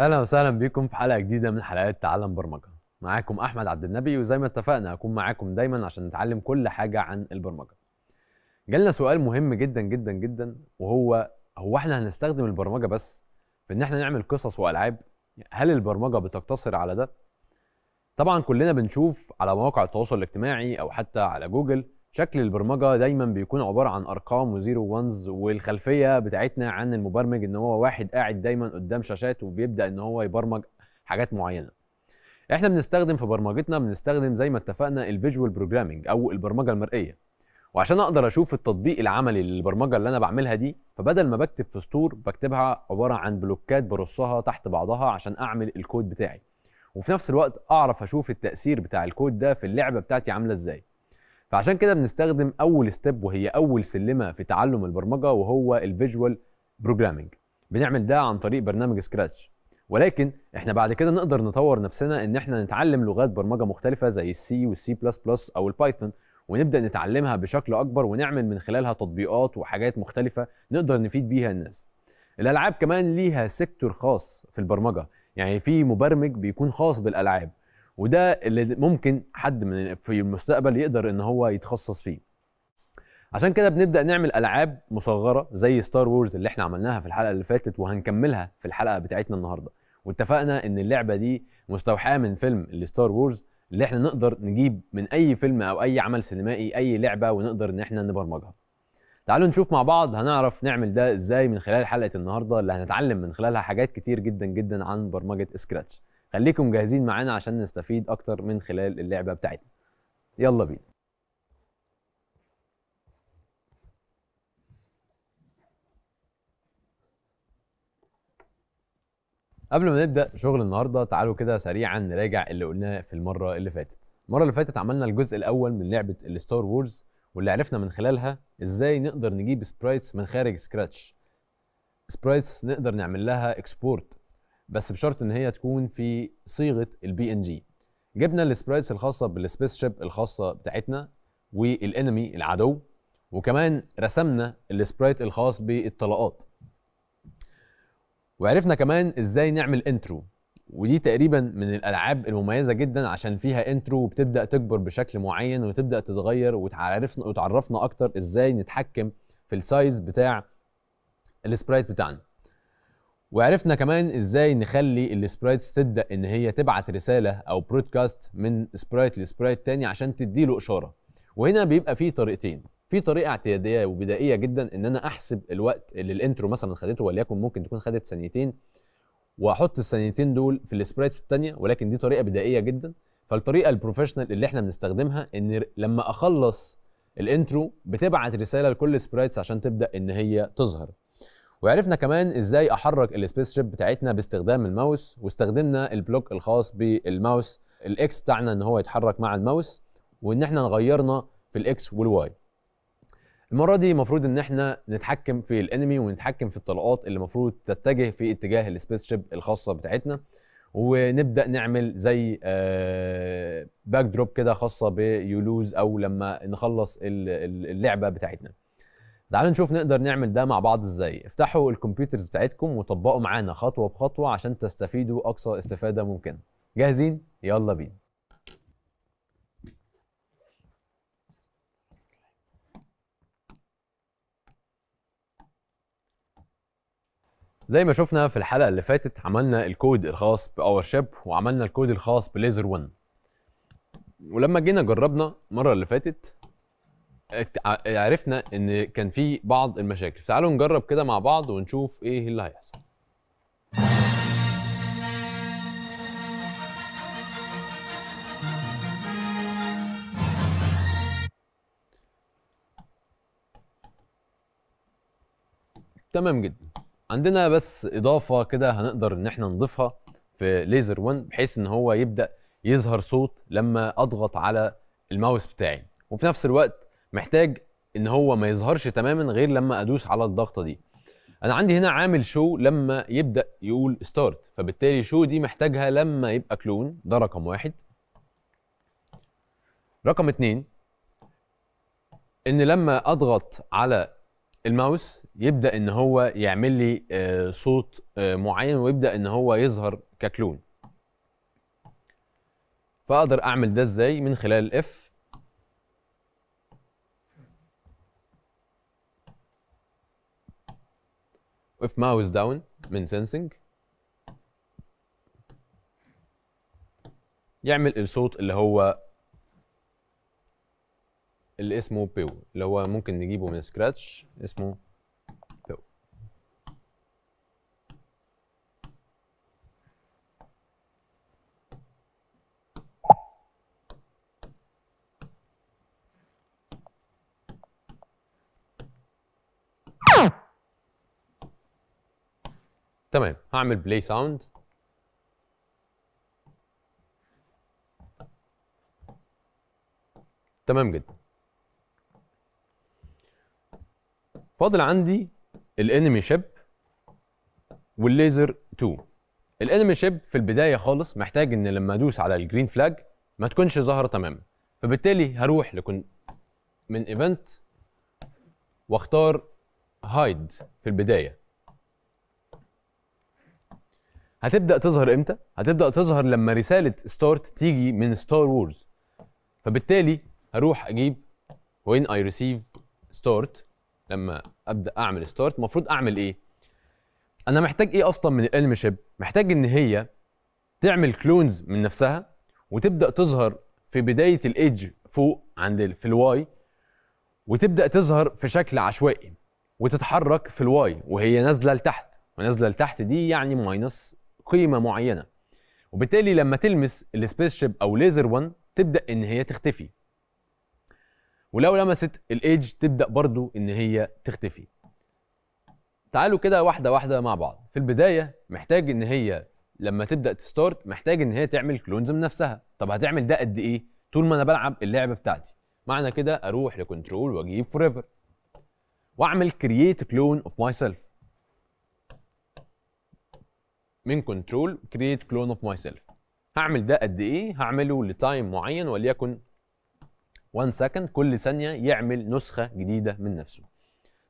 اهلا وسهلا بيكم في حلقه جديده من حلقات تعلم برمجه معاكم احمد عبد النبي وزي ما اتفقنا هكون معاكم دايما عشان نتعلم كل حاجه عن البرمجه جالنا سؤال مهم جدا جدا جدا وهو هو احنا هنستخدم البرمجه بس في ان احنا نعمل قصص والعاب هل البرمجه بتقتصر على ده طبعا كلنا بنشوف على مواقع التواصل الاجتماعي او حتى على جوجل شكل البرمجه دايما بيكون عباره عن ارقام وزيرو وانز والخلفيه بتاعتنا عن المبرمج ان هو واحد قاعد دايما قدام شاشات وبيبدا ان هو يبرمج حاجات معينه احنا بنستخدم في برمجتنا بنستخدم زي ما اتفقنا الفيجوال بروجرامينج او البرمجه المرئيه وعشان اقدر اشوف التطبيق العملي للبرمجه اللي انا بعملها دي فبدل ما بكتب في سطور بكتبها عباره عن بلوكات برصها تحت بعضها عشان اعمل الكود بتاعي وفي نفس الوقت اعرف اشوف التاثير بتاع الكود ده في اللعبه بتاعتي عامله ازاي فعشان كده بنستخدم اول ستيب وهي اول سلمه في تعلم البرمجه وهو الفيجوال بروجرامنج بنعمل ده عن طريق برنامج سكراتش ولكن احنا بعد كده نقدر نطور نفسنا ان احنا نتعلم لغات برمجه مختلفه زي السي والسي بلس بلس او البايثون ونبدا نتعلمها بشكل اكبر ونعمل من خلالها تطبيقات وحاجات مختلفه نقدر نفيد بيها الناس الالعاب كمان ليها سيكتور خاص في البرمجه يعني في مبرمج بيكون خاص بالالعاب وده اللي ممكن حد من في المستقبل يقدر ان هو يتخصص فيه عشان كده بنبدا نعمل العاب مصغره زي ستار وورز اللي احنا عملناها في الحلقه اللي فاتت وهنكملها في الحلقه بتاعتنا النهارده واتفقنا ان اللعبه دي مستوحاه من فيلم الستار وورز اللي احنا نقدر نجيب من اي فيلم او اي عمل سينمائي اي لعبه ونقدر ان احنا نبرمجها تعالوا نشوف مع بعض هنعرف نعمل ده ازاي من خلال حلقه النهارده اللي هنتعلم من خلالها حاجات كتير جدا جدا عن برمجه سكراتش خليكم جاهزين معانا عشان نستفيد اكتر من خلال اللعبه بتاعتنا يلا بينا قبل ما نبدا شغل النهارده تعالوا كده سريعا نراجع اللي قلناه في المره اللي فاتت المره اللي فاتت عملنا الجزء الاول من لعبه الستار وورز واللي عرفنا من خلالها ازاي نقدر نجيب سبرايتس من خارج سكراتش سبرايتس نقدر نعمل لها اكسبورت بس بشرط ان هي تكون في صيغه البي ان جي جبنا السبرايتس الخاصه بالسبيس شيب الخاصه بتاعتنا والانمي العدو وكمان رسمنا السبرايت الخاص بالطلقات وعرفنا كمان ازاي نعمل انترو ودي تقريبا من الالعاب المميزه جدا عشان فيها انترو وبتبدا تكبر بشكل معين وتبدا تتغير وتعرفنا وتعرفنا اكتر ازاي نتحكم في السايز بتاع السبرايت بتاعنا وعرفنا كمان ازاي نخلي السبرايتس تبدا ان هي تبعت رساله او برودكاست من سبرايت لسبرايت تاني عشان تدي له اشاره وهنا بيبقى في طريقتين في طريقه اعتياديه وبدائيه جدا ان انا احسب الوقت اللي الانترو مثلا خدته وليكن ممكن تكون خدت ثانيتين واحط الثانيتين دول في السبرايتس الثانيه ولكن دي طريقه بدائيه جدا فالطريقه البروفيشنال اللي احنا بنستخدمها ان لما اخلص الانترو بتبعت رساله لكل سبرايتس عشان تبدا ان هي تظهر وعرفنا كمان ازاي احرك السبيس شيب بتاعتنا باستخدام الماوس واستخدمنا البلوك الخاص بالماوس الاكس بتاعنا ان هو يتحرك مع الماوس وان احنا غيرنا في الاكس والواي المره دي المفروض ان احنا نتحكم في الانمي ونتحكم في الطلقات اللي المفروض تتجه في اتجاه السبيس شيب الخاصه بتاعتنا ونبدا نعمل زي باك آه، دروب كده خاصه بيولوز او لما نخلص اللعبه بتاعتنا تعالوا نشوف نقدر نعمل ده مع بعض ازاي افتحوا الكمبيوترز بتاعتكم وطبقوا معانا خطوه بخطوه عشان تستفيدوا اقصى استفاده ممكنه جاهزين يلا بينا زي ما شفنا في الحلقه اللي فاتت عملنا الكود الخاص باور شيب وعملنا الكود الخاص بليزر 1 ولما جينا جربنا المره اللي فاتت عرفنا ان كان في بعض المشاكل تعالوا نجرب كده مع بعض ونشوف ايه اللي هيحصل تمام جدا عندنا بس اضافه كده هنقدر ان احنا نضيفها في ليزر 1 بحيث ان هو يبدا يظهر صوت لما اضغط على الماوس بتاعي وفي نفس الوقت محتاج ان هو ما يظهرش تماما غير لما ادوس على الضغطه دي انا عندي هنا عامل شو لما يبدا يقول ستارت فبالتالي شو دي محتاجها لما يبقى كلون ده رقم واحد رقم اتنين ان لما اضغط على الماوس يبدا ان هو يعمل لي آه، صوت آه، معين ويبدا ان هو يظهر ككلون فاقدر اعمل ده ازاي من خلال الاف اف ماوس داون من سنسنج يعمل الصوت اللي هو اللي اسمه بيو اللي هو ممكن نجيبه من سكراتش اسمه تمام هعمل بلاي ساوند تمام جدا فاضل عندي الانمي شيب والليزر 2 الانمي شيب في البدايه خالص محتاج ان لما ادوس على الجرين فلاج ما تكونش ظاهره تماما فبالتالي هروح لكن من ايفنت واختار هايد في البدايه هتبدا تظهر امتى هتبدا تظهر لما رساله ستارت تيجي من ستار وورز فبالتالي هروح اجيب وين اي ريسيف ستارت لما ابدا اعمل ستارت المفروض اعمل ايه انا محتاج ايه اصلا من الالم شيب محتاج ان هي تعمل كلونز من نفسها وتبدا تظهر في بدايه الايدج فوق عند في الواي وتبدا تظهر في شكل عشوائي وتتحرك في الواي وهي نازله لتحت ونازله لتحت دي يعني ماينس قيمه معينه وبالتالي لما تلمس السبيس شيب او ليزر 1 تبدا ان هي تختفي ولو لمست الايدج تبدا برضو ان هي تختفي تعالوا كده واحده واحده مع بعض في البدايه محتاج ان هي لما تبدا تستارت محتاج ان هي تعمل كلونز من نفسها طب هتعمل ده قد ايه طول ما انا بلعب اللعبه بتاعتي معنى كده اروح لكنترول واجيب فور ايفر واعمل كرييت كلون اوف ماي سيلف من كنترول كرييت كلون اوف ماي سيلف هعمل ده قد ايه هعمله لتايم معين وليكن 1 سكند كل ثانيه يعمل نسخه جديده من نفسه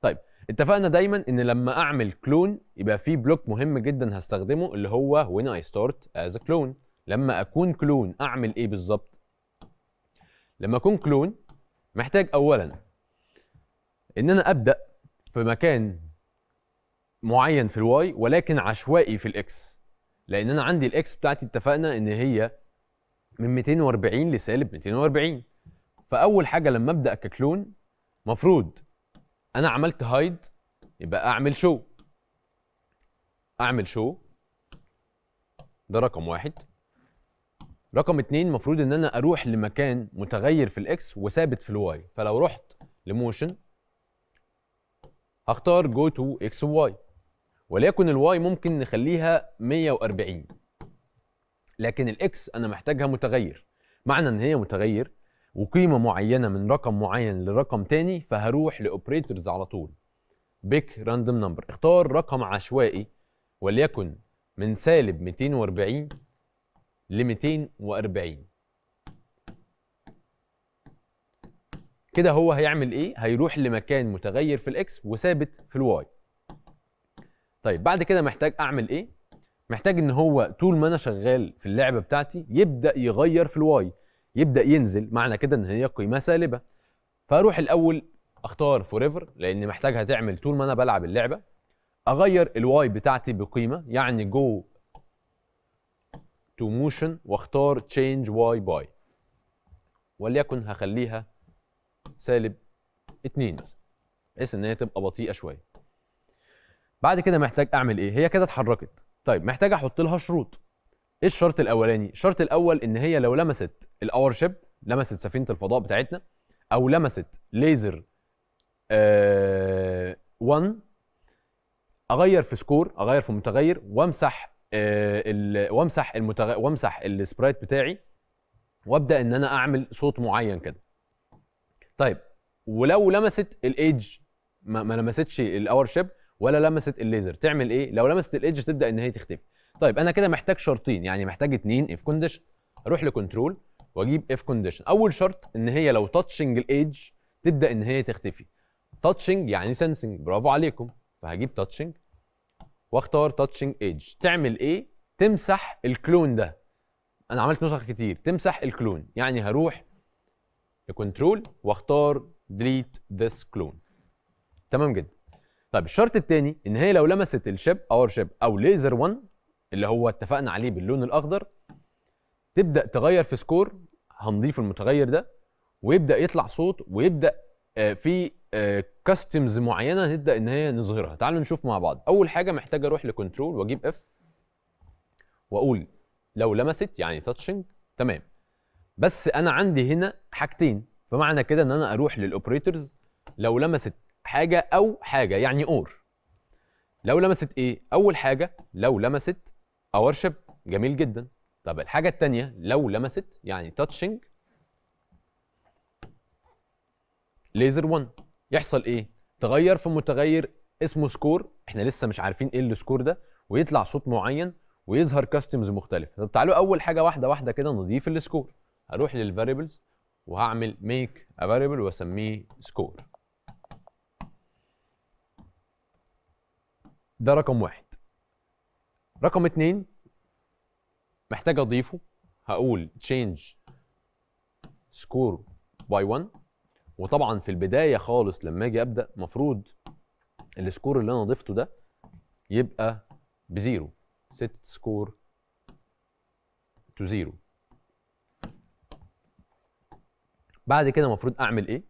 طيب اتفقنا دايما ان لما اعمل كلون يبقى في بلوك مهم جدا هستخدمه اللي هو when I start as a clone لما اكون كلون اعمل ايه بالظبط لما اكون كلون محتاج اولا ان انا ابدا في مكان معين في الواي ولكن عشوائي في الاكس لان انا عندي الاكس بتاعتي اتفقنا ان هي من 240 لسالب 240 فاول حاجه لما ابدا ككلون مفروض انا عملت هايد يبقى اعمل شو اعمل شو ده رقم واحد رقم اتنين المفروض ان انا اروح لمكان متغير في الاكس وثابت في الواي فلو رحت لموشن هختار جو تو اكس واي وليكن الواي ممكن نخليها 140 لكن الاكس انا محتاجها متغير معنى ان هي متغير وقيمة معينة من رقم معين لرقم تاني فهروح لأوبريتورز على طول بيك راندوم نمبر اختار رقم عشوائي وليكن من سالب 240 ل 240 كده هو هيعمل ايه هيروح لمكان متغير في الاكس وثابت في الواي طيب بعد كده محتاج اعمل ايه محتاج ان هو طول ما انا شغال في اللعبه بتاعتي يبدا يغير في الواي يبدا ينزل معنى كده ان هي قيمه سالبه فاروح الاول اختار فور ايفر لان محتاجها تعمل طول ما انا بلعب اللعبه اغير الواي بتاعتي بقيمه يعني جو تو موشن واختار تشينج واي باي وليكن هخليها سالب 2 مثلا بحيث ان هي تبقى بطيئه شويه بعد كده محتاج اعمل ايه هي كده اتحركت طيب محتاج احط لها شروط ايه الشرط الاولاني الشرط الاول ان هي لو لمست الاور شيب لمست سفينه الفضاء بتاعتنا او لمست ليزر 1 آه اغير في سكور اغير في متغير وامسح آه وامسح المتغ... وامسح السبرايت بتاعي وابدا ان انا اعمل صوت معين كده طيب ولو لمست الايدج ما, ما لمستش الاور شيب ولا لمست الليزر تعمل ايه لو لمست الايدج تبدا ان هي تختفي طيب انا كده محتاج شرطين يعني محتاج اتنين اف كونديشن اروح لكنترول واجيب اف كونديشن اول شرط ان هي لو تاتشنج الايدج تبدا ان هي تختفي تاتشنج يعني سنسنج برافو عليكم فهجيب تاتشنج واختار تاتشنج ايدج تعمل ايه تمسح الكلون ده انا عملت نسخ كتير تمسح الكلون يعني هروح لكنترول واختار ديليت ذس كلون تمام جدا طيب الشرط الثاني ان هي لو لمست الشيب اور شيب او ليزر 1 اللي هو اتفقنا عليه باللون الاخضر تبدا تغير في سكور هنضيف المتغير ده ويبدا يطلع صوت ويبدا آه، في كاستمز آه، معينه نبدا ان هي نظهرها تعالوا نشوف مع بعض اول حاجه محتاج اروح لكنترول واجيب اف واقول لو لمست يعني تاتشنج تمام بس انا عندي هنا حاجتين فمعنى كده ان انا اروح للاوبريتورز لو لمست حاجه او حاجه يعني اور لو لمست ايه اول حاجه لو لمست اورشب جميل جدا طب الحاجه الثانيه لو لمست يعني تاتشنج ليزر 1 يحصل ايه تغير في متغير اسمه سكور احنا لسه مش عارفين ايه السكور ده ويطلع صوت معين ويظهر كاستمز مختلفه طب تعالوا اول حاجه واحده واحده كده نضيف السكور هروح للفاريبلز وهعمل ميك افاريبل variable واسميه سكور ده رقم واحد رقم اتنين محتاج اضيفه هقول change score by 1 وطبعا في البدايه خالص لما اجي ابدا مفروض السكور اللي انا ضفته ده يبقى بزيرو set score to zero بعد كده المفروض اعمل ايه؟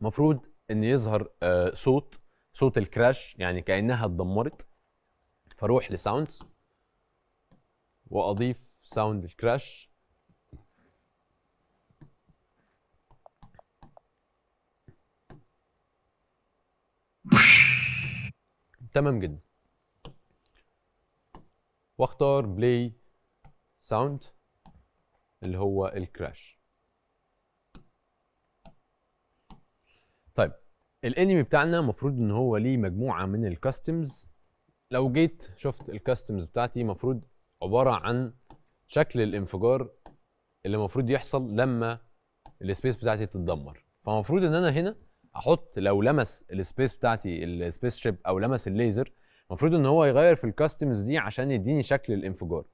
المفروض ان يظهر آه صوت صوت الكراش يعني كانها اتدمرت فاروح لساوندز واضيف ساوند الكراش تمام جدا واختار بلاي ساوند اللي هو الكراش الانمي بتاعنا المفروض ان هو ليه مجموعه من الكاستمز لو جيت شفت الكاستمز بتاعتي المفروض عباره عن شكل الانفجار اللي المفروض يحصل لما السبيس بتاعتي تتدمر فالمفروض ان انا هنا احط لو لمس السبيس بتاعتي السبيس شيب او لمس الليزر المفروض ان هو يغير في الكاستمز دي عشان يديني شكل الانفجار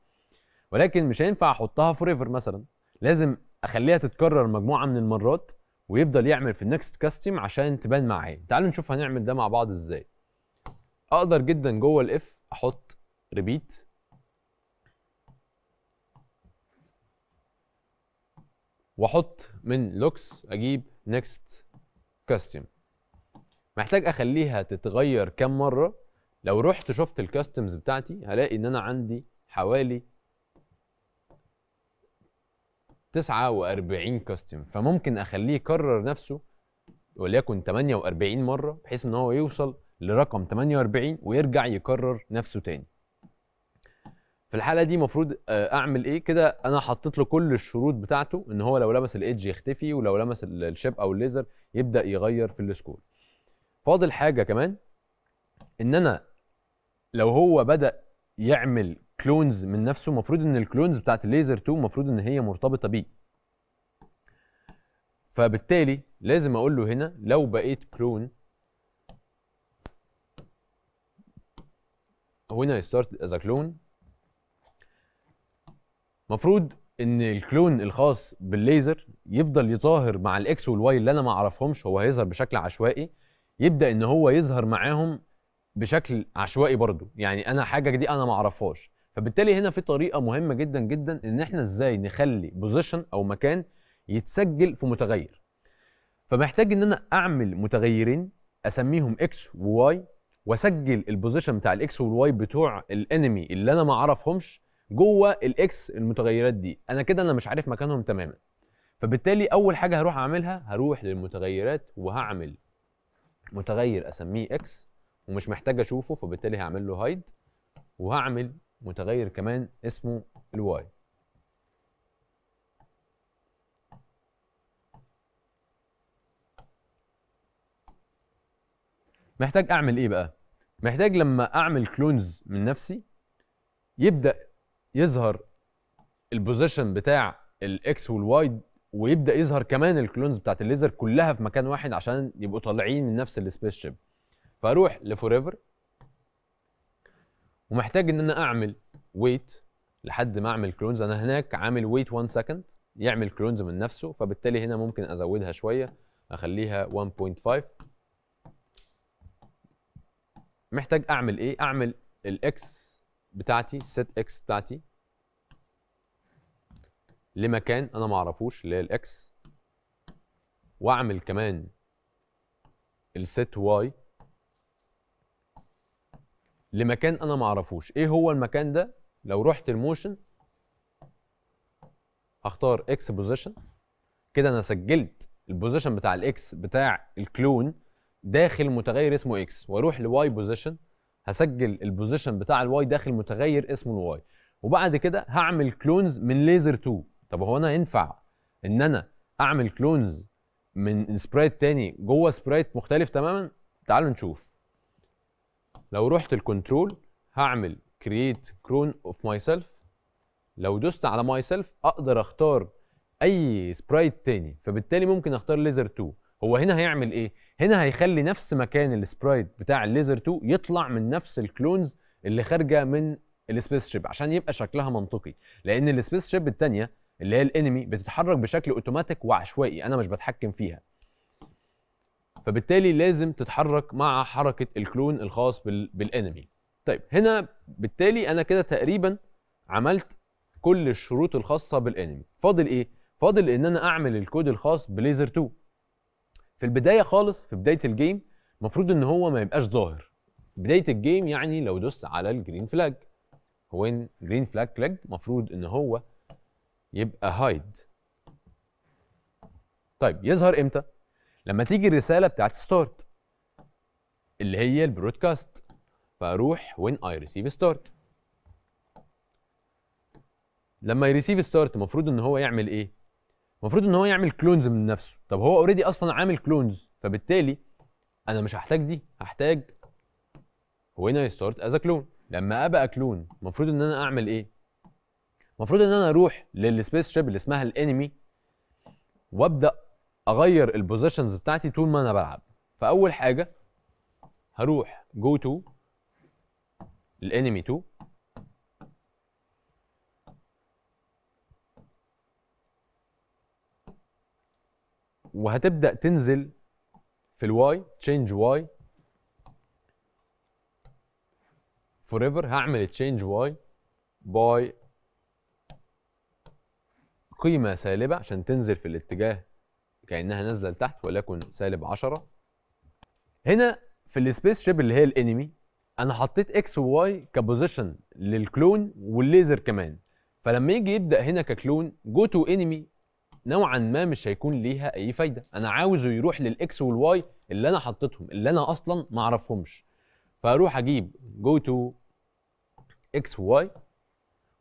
ولكن مش هينفع احطها فور ايفر مثلا لازم اخليها تتكرر مجموعه من المرات ويفضل يعمل في النكست كاستم عشان تبان معاه تعالوا نشوف هنعمل ده مع بعض ازاي اقدر جدا جوه الاف احط ريبيت واحط من لوكس اجيب نكست كاستم محتاج اخليها تتغير كام مره لو رحت شفت الكاستمز بتاعتي هلاقي ان انا عندي حوالي 49 كاستم فممكن اخليه يكرر نفسه وليكن 48 مره بحيث ان هو يوصل لرقم 48 ويرجع يكرر نفسه تاني في الحاله دي المفروض آه، اعمل ايه كده انا حطيت له كل الشروط بتاعته ان هو لو لمس الايدج يختفي ولو لمس الشيب او الليزر يبدا يغير في السكور فاضل حاجه كمان ان انا لو هو بدا يعمل كلونز من نفسه المفروض ان الكلونز بتاعت الليزر 2 المفروض ان هي مرتبطه بيه فبالتالي لازم اقول له هنا لو بقيت كلون هنا ستارت از كلون المفروض ان الكلون الخاص بالليزر يفضل يظاهر مع الاكس والواي اللي انا ما اعرفهمش هو هيظهر بشكل عشوائي يبدا ان هو يظهر معاهم بشكل عشوائي برضو يعني انا حاجه دي انا ما اعرفهاش فبالتالي هنا في طريقه مهمه جدا جدا ان احنا ازاي نخلي بوزيشن او مكان يتسجل في متغير فمحتاج ان انا اعمل متغيرين اسميهم اكس وواي واسجل البوزيشن بتاع الاكس والواي بتوع الانمي اللي انا ما اعرفهمش جوه الاكس المتغيرات دي انا كده انا مش عارف مكانهم تماما فبالتالي اول حاجه هروح اعملها هروح للمتغيرات وهعمل متغير اسميه اكس ومش محتاج اشوفه فبالتالي هعمل له هايد وهعمل متغير كمان اسمه الواي محتاج اعمل ايه بقى محتاج لما اعمل كلونز من نفسي يبدا يظهر البوزيشن بتاع الاكس والواي ويبدا يظهر كمان الكلونز بتاعت الليزر كلها في مكان واحد عشان يبقوا طالعين من نفس السبيس شيب فاروح لفور ايفر ومحتاج ان انا اعمل ويت لحد ما اعمل كلونز انا هناك عامل ويت 1 سكند يعمل كلونز من نفسه فبالتالي هنا ممكن ازودها شويه اخليها 1.5 محتاج اعمل ايه اعمل الاكس بتاعتي سيت اكس بتاعتي لمكان انا ما اعرفوش اللي هي الاكس واعمل كمان الست واي لمكان انا ما اعرفوش ايه هو المكان ده لو رحت الموشن هختار اكس بوزيشن كده انا سجلت البوزيشن بتاع الاكس بتاع الكلون داخل متغير اسمه اكس واروح لواي بوزيشن هسجل البوزيشن بتاع الواي داخل متغير اسمه الواي وبعد كده هعمل كلونز من ليزر 2 طب هو انا ينفع ان انا اعمل كلونز من سبرايت تاني جوه سبرايت مختلف تماما تعالوا نشوف لو رحت الكنترول هعمل كرييت كرون اوف ماي سيلف لو دوست على ماي سيلف اقدر اختار اي سبرايت تاني فبالتالي ممكن اختار ليزر 2 هو هنا هيعمل ايه هنا هيخلي نفس مكان السبرايت بتاع الليزر 2 يطلع من نفس الكلونز اللي خارجه من السبيس شيب عشان يبقى شكلها منطقي لان السبيس شيب الثانيه اللي هي الانمي بتتحرك بشكل اوتوماتيك وعشوائي انا مش بتحكم فيها فبالتالي لازم تتحرك مع حركه الكلون الخاص بالانمي طيب هنا بالتالي انا كده تقريبا عملت كل الشروط الخاصه بالانمي فاضل ايه فاضل ان انا اعمل الكود الخاص بليزر 2 في البدايه خالص في بدايه الجيم المفروض ان هو ما يبقاش ظاهر بدايه الجيم يعني لو دوست على الجرين فلاج وين جرين فلاج كليك المفروض ان هو يبقى هايد طيب يظهر امتى لما تيجي الرساله بتاعت ستارت اللي هي البرودكاست فاروح وين اي ريسيف ستارت لما يريسيف ستارت المفروض ان هو يعمل ايه المفروض ان هو يعمل كلونز من نفسه طب هو اوريدي اصلا عامل كلونز فبالتالي انا مش هحتاج دي هحتاج وين اي ستارت از كلون لما ابقى كلون المفروض ان انا اعمل ايه المفروض ان انا اروح للسبيس شيب اللي اسمها الانمي وابدا اغير البوزيشنز بتاعتي طول ما انا بلعب فاول حاجه هروح جو تو الانمي 2 وهتبدا تنزل في الواي تشينج واي فور ايفر هعمل تشينج واي باي قيمه سالبه عشان تنزل في الاتجاه كانها نازله لتحت ولكن سالب 10 هنا في السبيس شيب اللي هي الانمي انا حطيت اكس وواي كبوزيشن للكلون والليزر كمان فلما يجي يبدا هنا ككلون جو تو انمي نوعا ما مش هيكون ليها اي فايده انا عاوزه يروح للاكس والواي اللي انا حطيتهم اللي انا اصلا ما اعرفهمش فاروح اجيب جو تو اكس وواي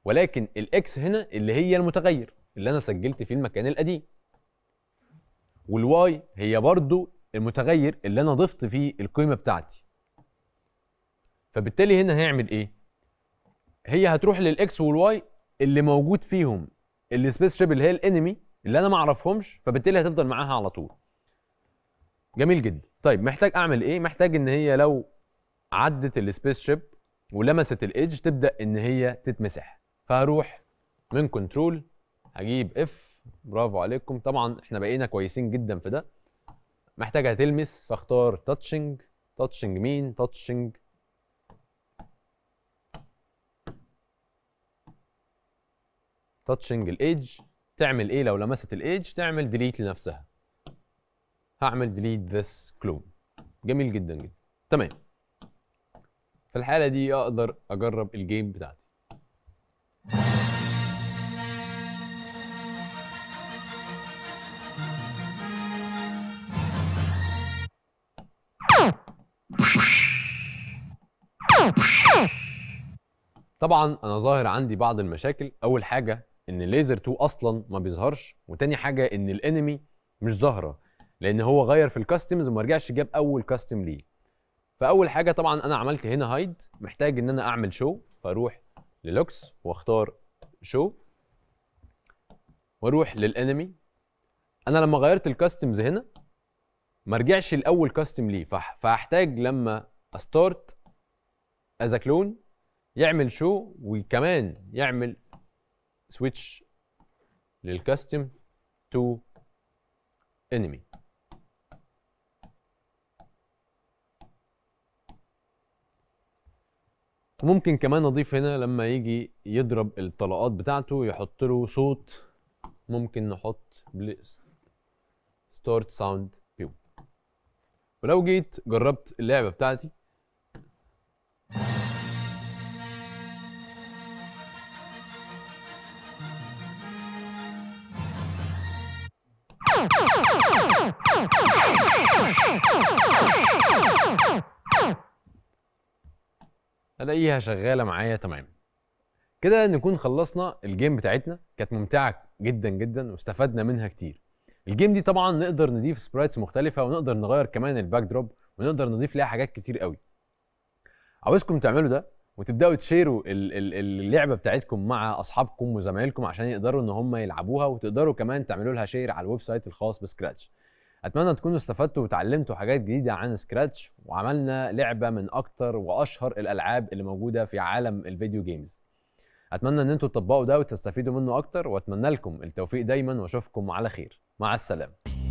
ولكن الاكس هنا اللي هي المتغير اللي انا سجلت فيه المكان القديم والواي هي برضو المتغير اللي انا ضفت فيه القيمه بتاعتي فبالتالي هنا هيعمل ايه هي هتروح للاكس والواي اللي موجود فيهم السبيس شيب اللي هي الانمي اللي انا ما اعرفهمش فبالتالي هتفضل معاها على طول جميل جدا طيب محتاج اعمل ايه محتاج ان هي لو عدت السبيس شيب ولمست الايدج تبدا ان هي تتمسح فهروح من كنترول هجيب اف برافو عليكم طبعا احنا بقينا كويسين جدا في ده محتاجه تلمس فاختار تاتشنج تاتشنج مين تاتشنج تاتشنج الايدج تعمل ايه لو لمست الايدج تعمل ديليت لنفسها هعمل ديليت ذس كلون جميل جدا جدا تمام في الحاله دي اقدر اجرب الجيم بتاعتي طبعا انا ظاهر عندي بعض المشاكل اول حاجه ان الليزر 2 اصلا ما بيظهرش وتاني حاجه ان الانمي مش ظاهره لان هو غير في الكاستمز وما رجعش جاب اول كاستم ليه فاول حاجه طبعا انا عملت هنا هايد محتاج ان انا اعمل شو فاروح للوكس واختار شو واروح للانمي انا لما غيرت الكاستمز هنا ما رجعش الاول كاستم ليه فهحتاج لما استارت از كلون يعمل شو وكمان يعمل سويتش للكاستم تو انمي وممكن كمان نضيف هنا لما يجي يضرب الطلقات بتاعته يحط له صوت ممكن نحط ستارت ساوند بيو ولو جيت جربت اللعبه بتاعتي الاقيها شغاله معايا تمام كده نكون خلصنا الجيم بتاعتنا كانت ممتعه جدا جدا واستفدنا منها كتير الجيم دي طبعا نقدر نضيف سبرايتس مختلفه ونقدر نغير كمان الباك دروب ونقدر نضيف ليها حاجات كتير قوي عاوزكم تعملوا ده وتبداوا تشيروا اللعبه بتاعتكم مع اصحابكم وزمايلكم عشان يقدروا ان هم يلعبوها وتقدروا كمان تعملوا لها شير على الويب سايت الخاص بسكراتش اتمنى تكونوا استفدتوا وتعلمتوا حاجات جديده عن سكراتش وعملنا لعبه من اكتر واشهر الالعاب اللي موجوده في عالم الفيديو جيمز اتمنى ان انتوا تطبقوا ده وتستفيدوا منه اكتر واتمنى لكم التوفيق دايما واشوفكم على خير مع السلامه